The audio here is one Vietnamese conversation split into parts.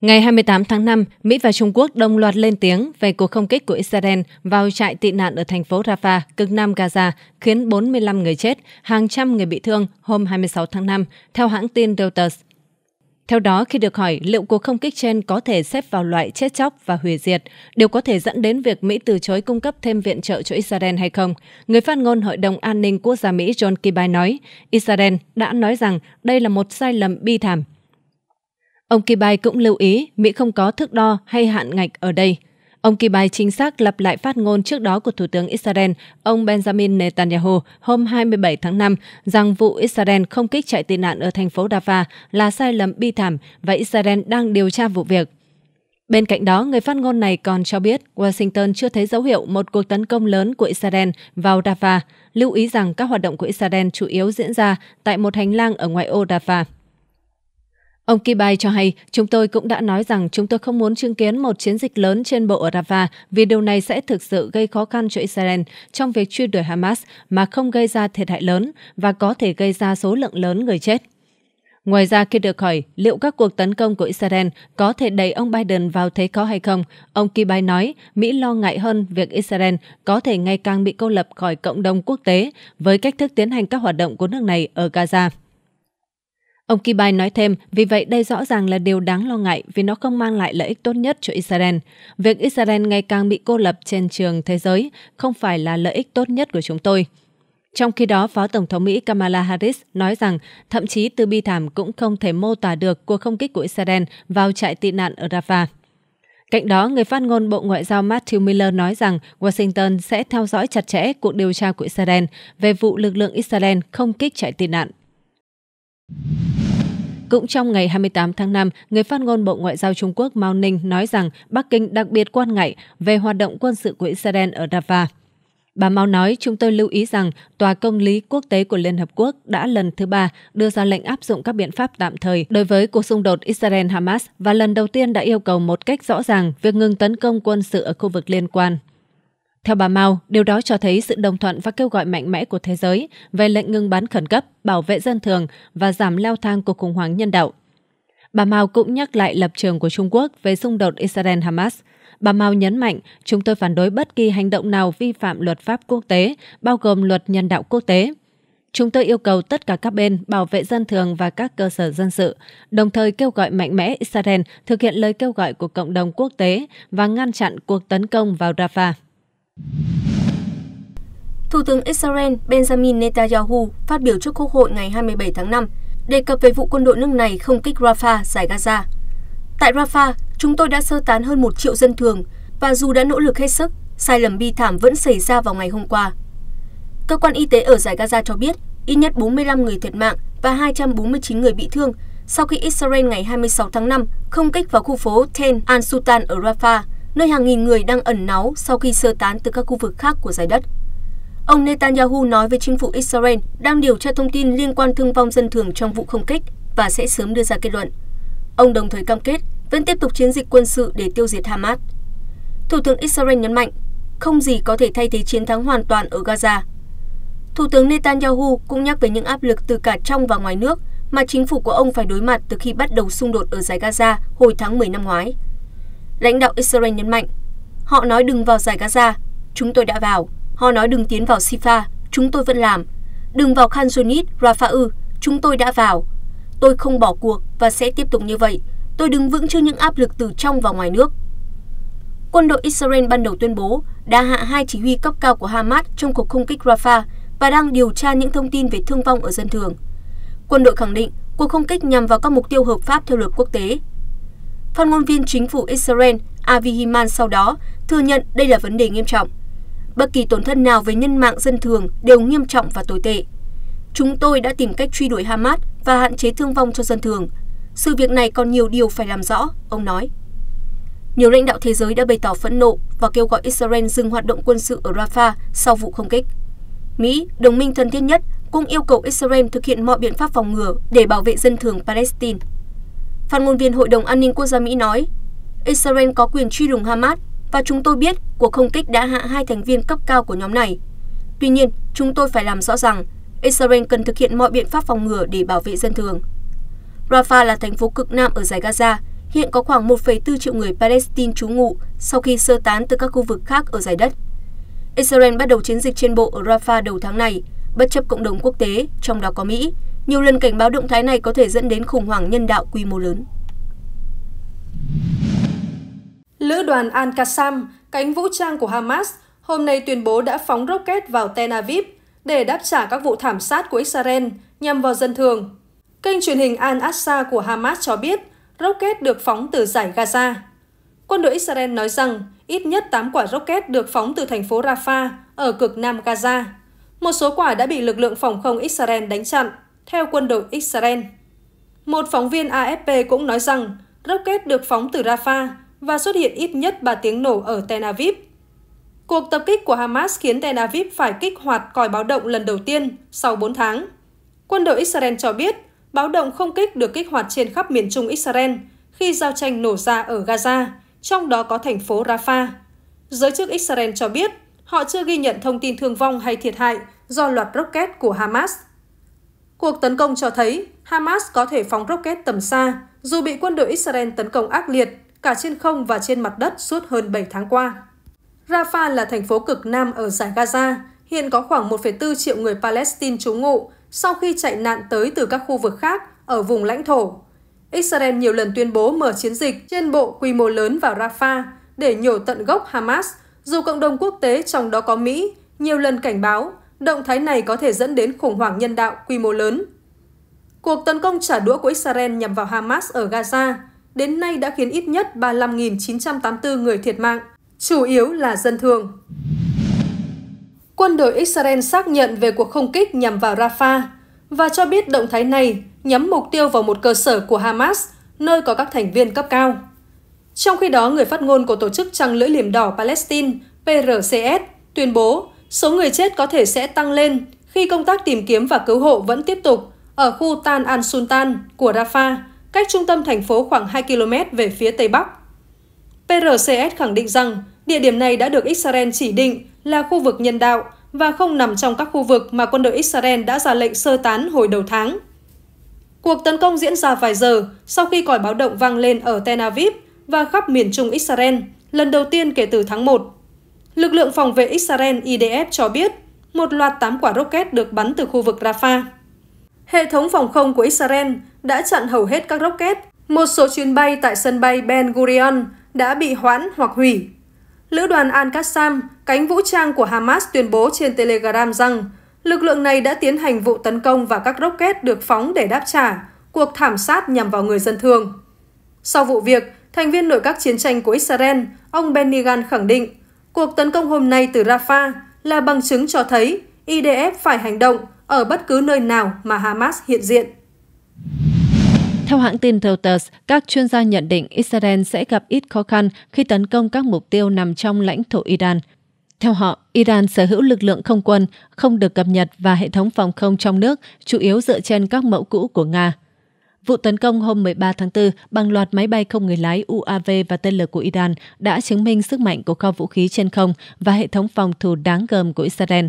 Ngày 28 tháng 5, Mỹ và Trung Quốc đồng loạt lên tiếng về cuộc không kích của Israel vào trại tị nạn ở thành phố Rafah, cực nam Gaza, khiến 45 người chết, hàng trăm người bị thương hôm 26 tháng 5, theo hãng tin Reuters. Theo đó, khi được hỏi liệu cuộc không kích trên có thể xếp vào loại chết chóc và hủy diệt, đều có thể dẫn đến việc Mỹ từ chối cung cấp thêm viện trợ cho Israel hay không, người phát ngôn Hội đồng An ninh Quốc gia Mỹ John Kirby nói, Israel đã nói rằng đây là một sai lầm bi thảm, Ông Kibai cũng lưu ý Mỹ không có thước đo hay hạn ngạch ở đây. Ông Kibai chính xác lặp lại phát ngôn trước đó của Thủ tướng Israel, ông Benjamin Netanyahu, hôm 27 tháng 5, rằng vụ Israel không kích chạy tị nạn ở thành phố Rafah là sai lầm bi thảm và Israel đang điều tra vụ việc. Bên cạnh đó, người phát ngôn này còn cho biết Washington chưa thấy dấu hiệu một cuộc tấn công lớn của Israel vào Rafah, lưu ý rằng các hoạt động của Israel chủ yếu diễn ra tại một hành lang ở ngoại ô Rafah. Ông Kibai cho hay, chúng tôi cũng đã nói rằng chúng tôi không muốn chứng kiến một chiến dịch lớn trên bộ ở Rafah vì điều này sẽ thực sự gây khó khăn cho Israel trong việc truy đuổi Hamas mà không gây ra thiệt hại lớn và có thể gây ra số lượng lớn người chết. Ngoài ra khi được hỏi liệu các cuộc tấn công của Israel có thể đẩy ông Biden vào thế khó hay không, ông Kibai nói Mỹ lo ngại hơn việc Israel có thể ngày càng bị cô lập khỏi cộng đồng quốc tế với cách thức tiến hành các hoạt động của nước này ở Gaza. Ông Kibai nói thêm, vì vậy đây rõ ràng là điều đáng lo ngại vì nó không mang lại lợi ích tốt nhất cho Israel. Việc Israel ngày càng bị cô lập trên trường thế giới không phải là lợi ích tốt nhất của chúng tôi. Trong khi đó, Phó Tổng thống Mỹ Kamala Harris nói rằng thậm chí từ bi thảm cũng không thể mô tả được cuộc không kích của Israel vào trại tị nạn ở Rafah. Cạnh đó, người phát ngôn Bộ Ngoại giao Matthew Miller nói rằng Washington sẽ theo dõi chặt chẽ cuộc điều tra của Israel về vụ lực lượng Israel không kích trại tị nạn. Cũng trong ngày 28 tháng 5, người phát ngôn Bộ Ngoại giao Trung Quốc Mao Ninh nói rằng Bắc Kinh đặc biệt quan ngại về hoạt động quân sự của Israel ở Rafah. Bà Mao nói chúng tôi lưu ý rằng Tòa Công lý Quốc tế của Liên Hợp Quốc đã lần thứ ba đưa ra lệnh áp dụng các biện pháp tạm thời đối với cuộc xung đột Israel-Hamas và lần đầu tiên đã yêu cầu một cách rõ ràng việc ngừng tấn công quân sự ở khu vực liên quan theo bà Mao, điều đó cho thấy sự đồng thuận và kêu gọi mạnh mẽ của thế giới về lệnh ngừng bắn khẩn cấp, bảo vệ dân thường và giảm leo thang cuộc khủng hoảng nhân đạo. Bà Mao cũng nhắc lại lập trường của Trung Quốc về xung đột Israel-Hamas. Bà Mao nhấn mạnh, chúng tôi phản đối bất kỳ hành động nào vi phạm luật pháp quốc tế, bao gồm luật nhân đạo quốc tế. Chúng tôi yêu cầu tất cả các bên bảo vệ dân thường và các cơ sở dân sự, đồng thời kêu gọi mạnh mẽ Israel thực hiện lời kêu gọi của cộng đồng quốc tế và ngăn chặn cuộc tấn công vào Rafah. Thủ tướng Israel Benjamin Netanyahu phát biểu trước Quốc hội ngày 27 tháng 5 đề cập về vụ quân đội nước này không kích Rafah, giải Gaza. Tại Rafah, chúng tôi đã sơ tán hơn một triệu dân thường và dù đã nỗ lực hết sức, sai lầm bi thảm vẫn xảy ra vào ngày hôm qua. Cơ quan y tế ở giải Gaza cho biết ít nhất 45 người thiệt mạng và 249 người bị thương sau khi Israel ngày 26 tháng 5 không kích vào khu phố Ten Al-Sultan ở Rafah nơi hàng nghìn người đang ẩn náu sau khi sơ tán từ các khu vực khác của giải đất. Ông Netanyahu nói với chính phủ Israel đang điều tra thông tin liên quan thương vong dân thường trong vụ không kích và sẽ sớm đưa ra kết luận. Ông đồng thời cam kết vẫn tiếp tục chiến dịch quân sự để tiêu diệt Hamas. Thủ tướng Israel nhấn mạnh, không gì có thể thay thế chiến thắng hoàn toàn ở Gaza. Thủ tướng Netanyahu cũng nhắc về những áp lực từ cả trong và ngoài nước mà chính phủ của ông phải đối mặt từ khi bắt đầu xung đột ở giải Gaza hồi tháng 10 năm ngoái lãnh đạo Israel nhấn mạnh, họ nói đừng vào giải Gaza, chúng tôi đã vào, họ nói đừng tiến vào Sifa, chúng tôi vẫn làm, đừng vào Khan Yunis, Rafah, chúng tôi đã vào, tôi không bỏ cuộc và sẽ tiếp tục như vậy, tôi đứng vững trước những áp lực từ trong và ngoài nước. Quân đội Israel ban đầu tuyên bố đã hạ hai chỉ huy cấp cao của Hamas trong cuộc không kích Rafah và đang điều tra những thông tin về thương vong ở dân thường. Quân đội khẳng định cuộc không kích nhằm vào các mục tiêu hợp pháp theo luật quốc tế, Phát ngôn viên chính phủ Israel Avi Himan sau đó thừa nhận đây là vấn đề nghiêm trọng. Bất kỳ tổn thất nào về nhân mạng dân thường đều nghiêm trọng và tồi tệ. Chúng tôi đã tìm cách truy đuổi Hamas và hạn chế thương vong cho dân thường. Sự việc này còn nhiều điều phải làm rõ, ông nói. Nhiều lãnh đạo thế giới đã bày tỏ phẫn nộ và kêu gọi Israel dừng hoạt động quân sự ở Rafah sau vụ không kích. Mỹ, đồng minh thân thiết nhất, cũng yêu cầu Israel thực hiện mọi biện pháp phòng ngừa để bảo vệ dân thường Palestine. Phát ngôn viên Hội đồng An ninh Quốc gia Mỹ nói, Israel có quyền truy lùng Hamas và chúng tôi biết cuộc không kích đã hạ hai thành viên cấp cao của nhóm này. Tuy nhiên, chúng tôi phải làm rõ rằng Israel cần thực hiện mọi biện pháp phòng ngừa để bảo vệ dân thường. Rafah là thành phố cực nam ở giải Gaza, hiện có khoảng 1,4 triệu người Palestine trú ngụ sau khi sơ tán từ các khu vực khác ở giải đất. Israel bắt đầu chiến dịch trên bộ ở Rafah đầu tháng này, bất chấp cộng đồng quốc tế, trong đó có Mỹ, nhiều lần cảnh báo động thái này có thể dẫn đến khủng hoảng nhân đạo quy mô lớn. Lữ đoàn Al-Qassam, cánh vũ trang của Hamas, hôm nay tuyên bố đã phóng rocket vào Tel Aviv để đáp trả các vụ thảm sát của Israel nhằm vào dân thường. Kênh truyền hình Al-Aqsa của Hamas cho biết rocket được phóng từ giải Gaza. Quân đội Israel nói rằng ít nhất 8 quả rocket được phóng từ thành phố Rafah ở cực nam Gaza. Một số quả đã bị lực lượng phòng không Israel đánh chặn theo quân đội Israel. Một phóng viên AFP cũng nói rằng rocket được phóng từ Rafah và xuất hiện ít nhất 3 tiếng nổ ở Tel Aviv. Cuộc tập kích của Hamas khiến Tel Aviv phải kích hoạt còi báo động lần đầu tiên sau 4 tháng. Quân đội Israel cho biết báo động không kích được kích hoạt trên khắp miền trung Israel khi giao tranh nổ ra ở Gaza, trong đó có thành phố Rafah. Giới chức Israel cho biết họ chưa ghi nhận thông tin thương vong hay thiệt hại do loạt rocket của Hamas. Cuộc tấn công cho thấy Hamas có thể phóng rocket tầm xa, dù bị quân đội Israel tấn công ác liệt cả trên không và trên mặt đất suốt hơn 7 tháng qua. Rafah là thành phố cực nam ở giải Gaza, hiện có khoảng 1,4 triệu người Palestine trú ngụ sau khi chạy nạn tới từ các khu vực khác ở vùng lãnh thổ. Israel nhiều lần tuyên bố mở chiến dịch trên bộ quy mô lớn vào Rafah để nhổ tận gốc Hamas, dù cộng đồng quốc tế trong đó có Mỹ nhiều lần cảnh báo Động thái này có thể dẫn đến khủng hoảng nhân đạo quy mô lớn. Cuộc tấn công trả đũa của Israel nhằm vào Hamas ở Gaza đến nay đã khiến ít nhất 35.984 người thiệt mạng, chủ yếu là dân thường. Quân đội Israel xác nhận về cuộc không kích nhằm vào Rafah và cho biết động thái này nhắm mục tiêu vào một cơ sở của Hamas, nơi có các thành viên cấp cao. Trong khi đó, người phát ngôn của tổ chức trăng lưỡi liềm đỏ Palestine PRCS tuyên bố Số người chết có thể sẽ tăng lên khi công tác tìm kiếm và cứu hộ vẫn tiếp tục ở khu Tan An Sultan của Rafah, cách trung tâm thành phố khoảng 2 km về phía tây bắc. PRCS khẳng định rằng địa điểm này đã được Israel chỉ định là khu vực nhân đạo và không nằm trong các khu vực mà quân đội Israel đã ra lệnh sơ tán hồi đầu tháng. Cuộc tấn công diễn ra vài giờ sau khi còi báo động vang lên ở Tel Aviv và khắp miền trung Israel, lần đầu tiên kể từ tháng 1 Lực lượng phòng vệ Israel IDF cho biết một loạt 8 quả rocket được bắn từ khu vực Rafah. Hệ thống phòng không của Israel đã chặn hầu hết các rocket. Một số chuyến bay tại sân bay Ben Gurion đã bị hoãn hoặc hủy. Lữ đoàn Al-Qassam, cánh vũ trang của Hamas tuyên bố trên Telegram rằng lực lượng này đã tiến hành vụ tấn công và các rocket được phóng để đáp trả cuộc thảm sát nhằm vào người dân thường. Sau vụ việc, thành viên nội các chiến tranh của Israel, ông Benny Gantz khẳng định Cuộc tấn công hôm nay từ Rafah là bằng chứng cho thấy IDF phải hành động ở bất cứ nơi nào mà Hamas hiện diện. Theo hãng tin Reuters, các chuyên gia nhận định Israel sẽ gặp ít khó khăn khi tấn công các mục tiêu nằm trong lãnh thổ Iran. Theo họ, Iran sở hữu lực lượng không quân, không được cập nhật và hệ thống phòng không trong nước, chủ yếu dựa trên các mẫu cũ của Nga. Vụ tấn công hôm 13 tháng 4 bằng loạt máy bay không người lái UAV và tên lửa của Iran đã chứng minh sức mạnh của kho vũ khí trên không và hệ thống phòng thủ đáng gờm của Israel.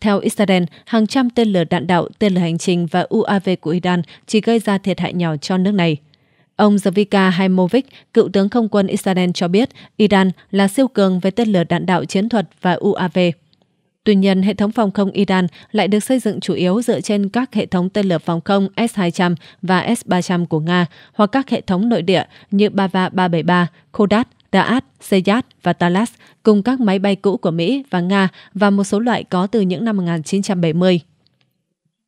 Theo Israel, hàng trăm tên lửa đạn đạo, tên lửa hành trình và UAV của Iran chỉ gây ra thiệt hại nhỏ cho nước này. Ông Zvika Haimovic, cựu tướng không quân Israel cho biết Iran là siêu cường về tên lửa đạn đạo chiến thuật và UAV. Tuy nhiên, hệ thống phòng không Iran lại được xây dựng chủ yếu dựa trên các hệ thống tên lửa phòng không S-200 và S-300 của Nga hoặc các hệ thống nội địa như Bava 373, Kodat, Daat, Seyad và Talas cùng các máy bay cũ của Mỹ và Nga và một số loại có từ những năm 1970.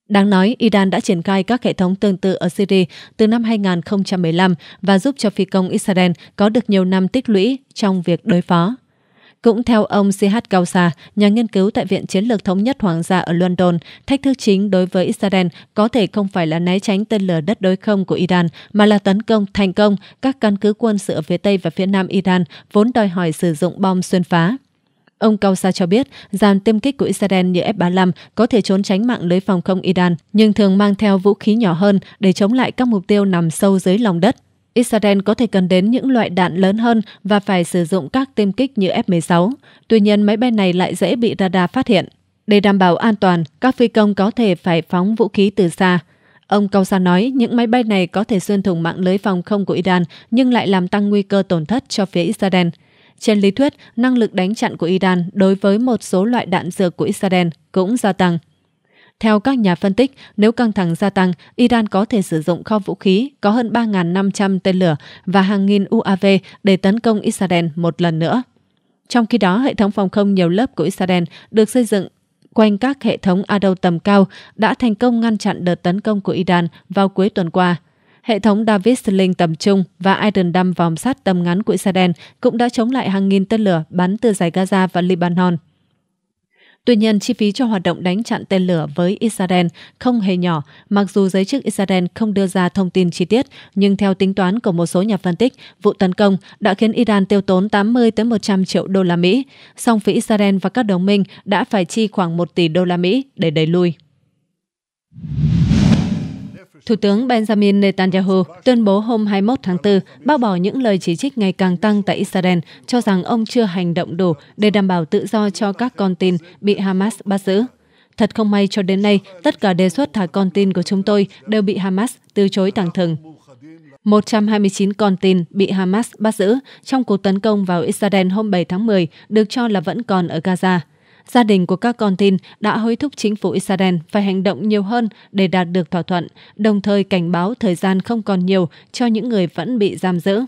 Đáng nói, Iran đã triển khai các hệ thống tương tự ở Syria từ năm 2015 và giúp cho phi công Israel có được nhiều năm tích lũy trong việc đối phó. Cũng theo ông CH Gausa, nhà nghiên cứu tại Viện Chiến lược Thống nhất Hoàng gia ở London, thách thức chính đối với Israel có thể không phải là né tránh tên lửa đất đối không của Iran, mà là tấn công thành công các căn cứ quân sự ở phía Tây và phía Nam Iran vốn đòi hỏi sử dụng bom xuyên phá. Ông Kausa cho biết, dàn tiêm kích của Israel như F-35 có thể trốn tránh mạng lưới phòng không Iran, nhưng thường mang theo vũ khí nhỏ hơn để chống lại các mục tiêu nằm sâu dưới lòng đất. Israel có thể cần đến những loại đạn lớn hơn và phải sử dụng các tiêm kích như F-16. Tuy nhiên, máy bay này lại dễ bị radar phát hiện. Để đảm bảo an toàn, các phi công có thể phải phóng vũ khí từ xa. Ông Cao nói những máy bay này có thể xuyên thủng mạng lưới phòng không của Iran nhưng lại làm tăng nguy cơ tổn thất cho phía Israel. Trên lý thuyết, năng lực đánh chặn của Iran đối với một số loại đạn dược của Israel cũng gia tăng. Theo các nhà phân tích, nếu căng thẳng gia tăng, Iran có thể sử dụng kho vũ khí có hơn 3.500 tên lửa và hàng nghìn UAV để tấn công Israel một lần nữa. Trong khi đó, hệ thống phòng không nhiều lớp của Israel được xây dựng quanh các hệ thống Adol tầm cao đã thành công ngăn chặn đợt tấn công của Iran vào cuối tuần qua. Hệ thống David Sling tầm trung và Iron Dome vòng sắt tầm ngắn của Israel cũng đã chống lại hàng nghìn tên lửa bắn từ giải Gaza và Lebanon. Tuy nhiên, chi phí cho hoạt động đánh chặn tên lửa với Israel không hề nhỏ, mặc dù giới chức Israel không đưa ra thông tin chi tiết, nhưng theo tính toán của một số nhà phân tích, vụ tấn công đã khiến Iran tiêu tốn 80 tới 100 triệu đô la Mỹ, song phía Israel và các đồng minh đã phải chi khoảng 1 tỷ đô la Mỹ để đẩy lui. Thủ tướng Benjamin Netanyahu tuyên bố hôm 21 tháng 4 bác bỏ những lời chỉ trích ngày càng tăng tại Israel, cho rằng ông chưa hành động đủ để đảm bảo tự do cho các con tin bị Hamas bắt giữ. Thật không may cho đến nay, tất cả đề xuất thả con tin của chúng tôi đều bị Hamas từ chối tặng thừng. 129 con tin bị Hamas bắt giữ trong cuộc tấn công vào Israel hôm 7 tháng 10 được cho là vẫn còn ở Gaza. Gia đình của các con tin đã hối thúc chính phủ Israel phải hành động nhiều hơn để đạt được thỏa thuận, đồng thời cảnh báo thời gian không còn nhiều cho những người vẫn bị giam giữ.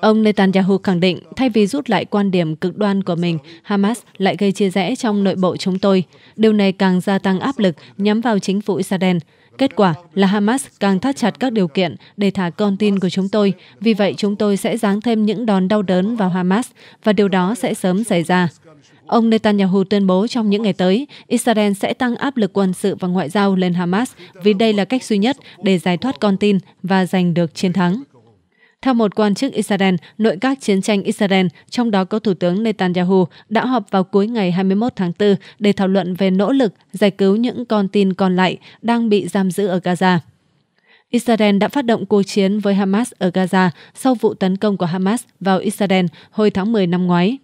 Ông Netanyahu khẳng định, thay vì rút lại quan điểm cực đoan của mình, Hamas lại gây chia rẽ trong nội bộ chúng tôi. Điều này càng gia tăng áp lực nhắm vào chính phủ Israel. Kết quả là Hamas càng thắt chặt các điều kiện để thả con tin của chúng tôi. Vì vậy, chúng tôi sẽ giáng thêm những đòn đau đớn vào Hamas, và điều đó sẽ sớm xảy ra. Ông Netanyahu tuyên bố trong những ngày tới, Israel sẽ tăng áp lực quân sự và ngoại giao lên Hamas vì đây là cách duy nhất để giải thoát con tin và giành được chiến thắng. Theo một quan chức Israel, nội các chiến tranh Israel, trong đó có Thủ tướng Netanyahu, đã họp vào cuối ngày 21 tháng 4 để thảo luận về nỗ lực giải cứu những con tin còn lại đang bị giam giữ ở Gaza. Israel đã phát động cuộc chiến với Hamas ở Gaza sau vụ tấn công của Hamas vào Israel hồi tháng 10 năm ngoái.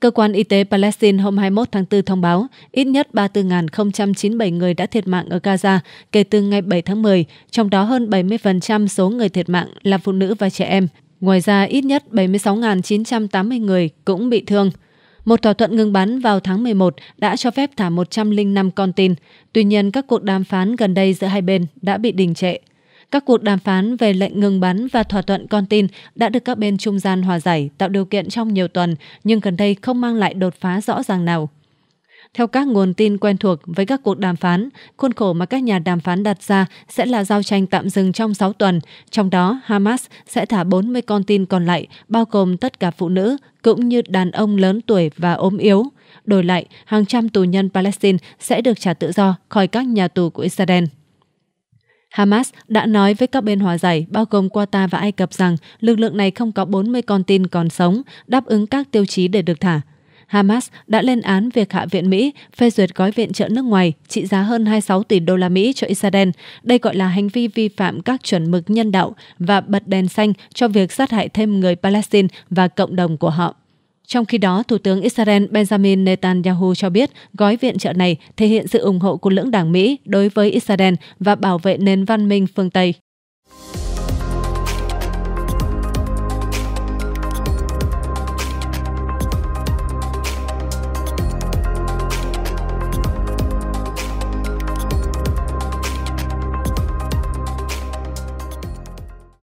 Cơ quan Y tế Palestine hôm 21 tháng 4 thông báo ít nhất 34.097 người đã thiệt mạng ở Gaza kể từ ngày 7 tháng 10, trong đó hơn 70% số người thiệt mạng là phụ nữ và trẻ em. Ngoài ra, ít nhất 76.980 người cũng bị thương. Một thỏa thuận ngừng bắn vào tháng 11 đã cho phép thả 105 con tin. Tuy nhiên, các cuộc đàm phán gần đây giữa hai bên đã bị đình trệ. Các cuộc đàm phán về lệnh ngừng bắn và thỏa thuận con tin đã được các bên trung gian hòa giải, tạo điều kiện trong nhiều tuần, nhưng gần đây không mang lại đột phá rõ ràng nào. Theo các nguồn tin quen thuộc với các cuộc đàm phán, khuôn khổ mà các nhà đàm phán đặt ra sẽ là giao tranh tạm dừng trong 6 tuần, trong đó Hamas sẽ thả 40 con tin còn lại, bao gồm tất cả phụ nữ, cũng như đàn ông lớn tuổi và ốm yếu. Đổi lại, hàng trăm tù nhân Palestine sẽ được trả tự do khỏi các nhà tù của Israel. Hamas đã nói với các bên hòa giải, bao gồm Qatar và Ai Cập rằng lực lượng này không có 40 con tin còn sống, đáp ứng các tiêu chí để được thả. Hamas đã lên án việc Hạ viện Mỹ phê duyệt gói viện trợ nước ngoài trị giá hơn 26 tỷ đô la Mỹ cho Israel. Đây gọi là hành vi vi phạm các chuẩn mực nhân đạo và bật đèn xanh cho việc sát hại thêm người Palestine và cộng đồng của họ. Trong khi đó, Thủ tướng Israel Benjamin Netanyahu cho biết gói viện trợ này thể hiện sự ủng hộ của lưỡng đảng Mỹ đối với Israel và bảo vệ nền văn minh phương Tây.